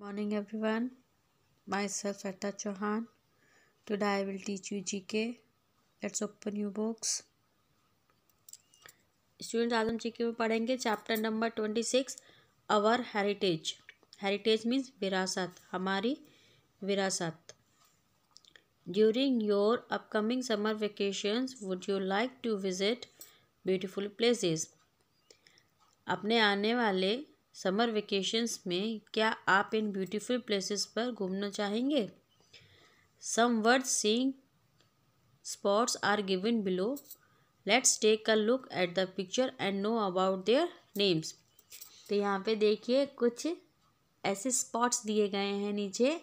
Morning morning everyone myself Ekta Chauhan today I will teach G K let's open you books student आजम G K में पढ़ेंगे chapter number twenty six our heritage heritage means विरासत हमारी विरासत during your upcoming summer vacations would you like to visit beautiful places अपने आने वाले summer vacations में क्या आप इन ब्यूटीफुल प्लेसेस पर घूमना चाहेंगे some word seeing spots are given below let's take a look at the picture and know about their names तो यहाँ पे देखिए कुछ ऐसे स्पॉट्स दिए गए हैं नीचे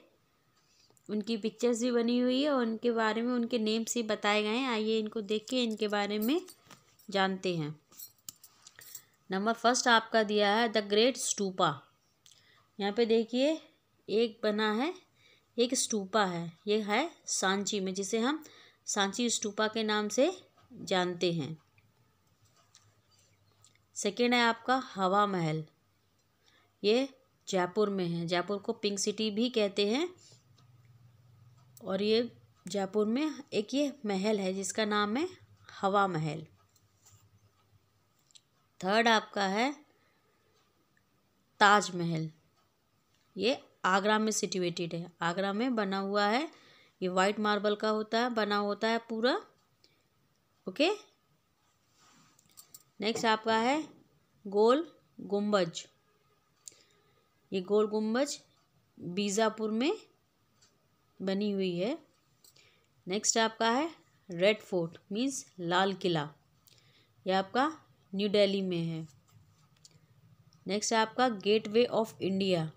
उनकी पिक्चर्स भी बनी हुई है और उनके बारे में उनके नेम्स भी बताए गए हैं आइए इनको देख के इनके बारे में जानते हैं नंबर फर्स्ट आपका दिया है द ग्रेट स्टूपा यहाँ पे देखिए एक बना है एक स्टूपा है ये है सांची में जिसे हम सांची स्टूपा के नाम से जानते हैं सेकेंड है आपका हवा महल ये जयपुर में है जयपुर को पिंक सिटी भी कहते हैं और ये जयपुर में एक ये महल है जिसका नाम है हवा महल थर्ड आपका है ताजमहल ये आगरा में सिटुएटेड है आगरा में बना हुआ है ये वाइट मार्बल का होता है बना होता है पूरा ओके नेक्स्ट आपका है गोल गुम्बज ये गोल गुम्बज बीजापुर में बनी हुई है नेक्स्ट आपका है रेड फोर्ट मीन्स लाल किला यह आपका न्यू दिल्ली में है नेक्स्ट है आपका गेटवे ऑफ इंडिया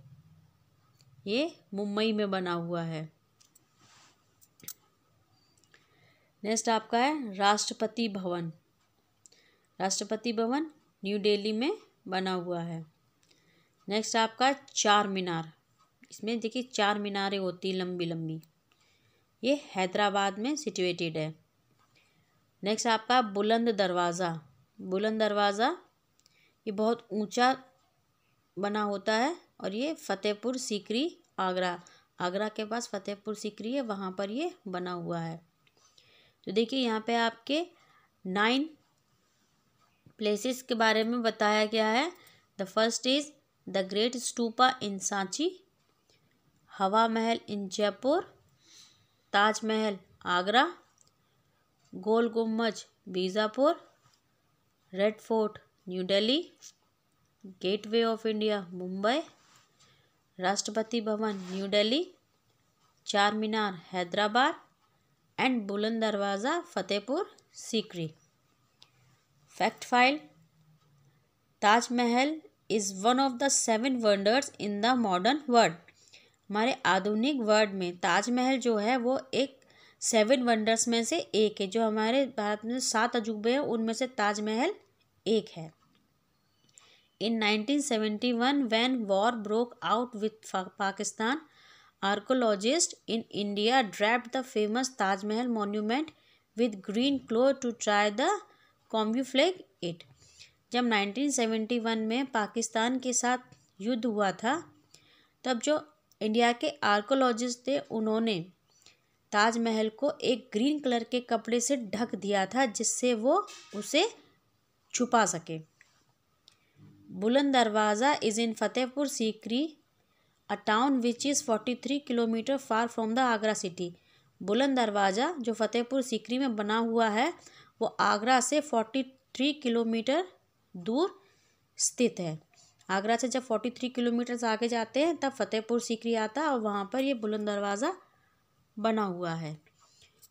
ये मुंबई में बना हुआ है नेक्स्ट आपका है राष्ट्रपति भवन राष्ट्रपति भवन न्यू दिल्ली में बना हुआ है नेक्स्ट आपका चार मीनार इसमें देखिए चार मीनारें होती लंबी लंबी ये हैदराबाद में सिचुएटेड है नेक्स्ट आपका बुलंद दरवाज़ा बुलंद दरवाज़ा ये बहुत ऊंचा बना होता है और ये फ़तेहपुर सीकरी आगरा आगरा के पास फ़तेहपुर सीकरी है वहाँ पर ये बना हुआ है तो देखिए यहाँ पे आपके नाइन प्लेसेस के बारे में बताया गया है the first is the great stupa in Sanchi Hawa Mahal in Jaipur Taj Mahal Agra Gol Gumbaz Bijapur Red Fort New Delhi Gateway of India Mumbai Rashtrapati Bhavan new Delhi चार मीनार Hyderabad and Buland Darwaza Fatehpur Sikri fact file Taj Mahal is one of the seven wonders in the modern world हमारे आधुनिक वर्ल्ड में ताजमहल जो है वो एक सेवन वंडर्स में से एक है जो हमारे भारत में सात अजूबे हैं उनमें से ताजमहल एक है in 1971 when war broke out with Pakistan archaeologist in India draped the famous Taj Mahal monument monument green green to try the the camouflage it. जब 1971 में पाकिस्तान के साथ युद्ध हुआ था तब जो इंडिया के आर्कोलॉजिस्ट थे उन्होंने ताजमहल को एक ग्रीन कलर के कपड़े से ढक दिया था जिससे वो उसे छुपा सके Buland Darwaza is in Fatehpur Sikri a town which is forty three kilometre far from the Agra city Buland Darwaza जो फतेहपुर सीकरी में बना हुआ है वो आगरा से फोर्टी थ्री किलोमीटर दूर स्थित है आगरा से जब फोर्टी थ्री किलोमीटर्स आगे जाते हैं तब फतेहपुर सीकरी आता है और वहाँ पर ये बुलंद दरवाज़ा बना हुआ है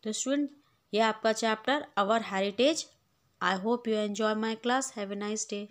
तो स्टूडेंट ये आपका chapter our heritage I hope you enjoy my class have a nice day